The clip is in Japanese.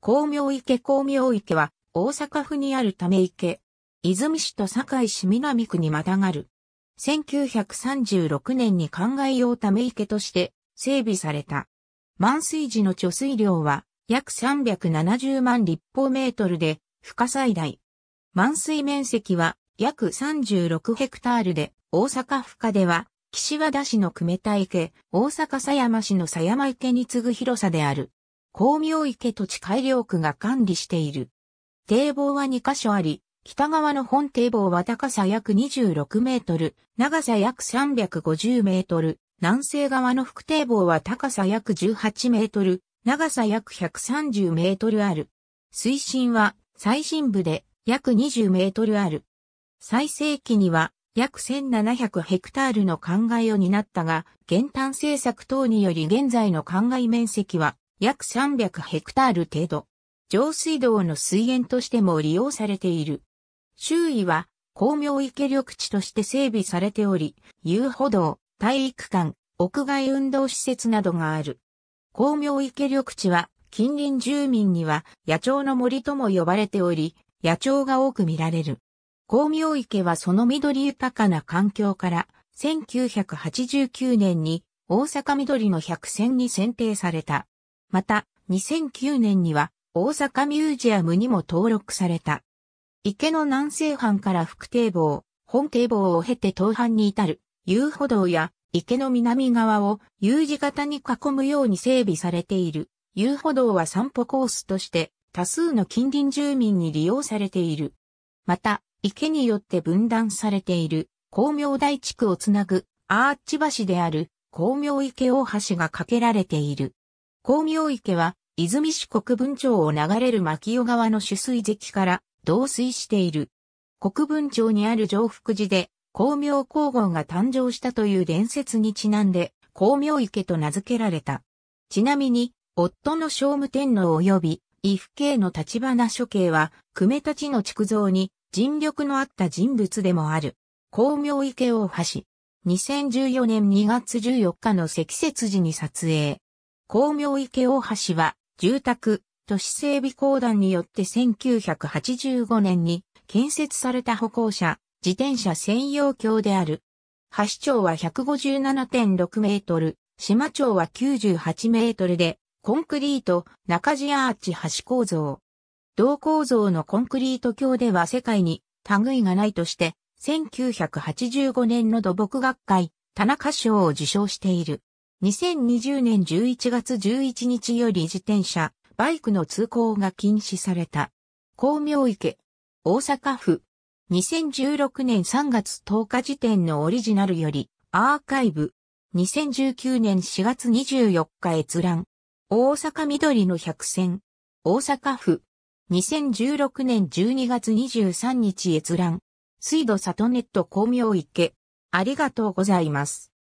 光明池光明池は大阪府にあるため池。泉市と堺市南区にまたがる。1936年に灌漑用ため池として整備された。満水時の貯水量は約370万立方メートルで深最大。満水面積は約36ヘクタールで大阪府下では岸和田市の久米田池、大阪狭山市の狭山池に次ぐ広さである。光明池土地改良区が管理している。堤防は2カ所あり、北側の本堤防は高さ約26メートル、長さ約350メートル、南西側の副堤防は高さ約18メートル、長さ約130メートルある。水深は最深部で約20メートルある。最盛期には約1700ヘクタールの灌漑を担ったが、減反政策等により現在の灌漑面積は約300ヘクタール程度。上水道の水源としても利用されている。周囲は光明池緑地として整備されており、遊歩道、体育館、屋外運動施設などがある。光明池緑地は近隣住民には野鳥の森とも呼ばれており、野鳥が多く見られる。光明池はその緑豊かな環境から、1989年に大阪緑の百選に選定された。また、2009年には大阪ミュージアムにも登録された。池の南西藩から副堤防、本堤防を経て東藩に至る遊歩道や池の南側を U 字型に囲むように整備されている遊歩道は散歩コースとして多数の近隣住民に利用されている。また、池によって分断されている光明台地区をつなぐアーチ橋である光明池大橋が架けられている。光明池は、泉市国分町を流れる牧代川の取水堰から導水している。国分町にある上福寺で、光明皇后が誕生したという伝説にちなんで、光明池と名付けられた。ちなみに、夫の聖武天皇及び、伊父系の立花処刑は、久米たちの築造に尽力のあった人物でもある。光明池大橋。2014年2月14日の積雪時に撮影。光明池大橋は、住宅、都市整備公団によって1985年に建設された歩行者、自転車専用橋である。橋長は157.6メートル、島長は98メートルで、コンクリート、中地アーチ橋構造。同構造のコンクリート橋では世界に類がないとして、1985年の土木学会、田中賞を受賞している。2020年11月11日より自転車、バイクの通行が禁止された。光明池、大阪府。2016年3月10日時点のオリジナルより、アーカイブ。2019年4月24日閲覧。大阪緑の百選。大阪府。2016年12月23日閲覧。水戸里ネット光明池。ありがとうございます。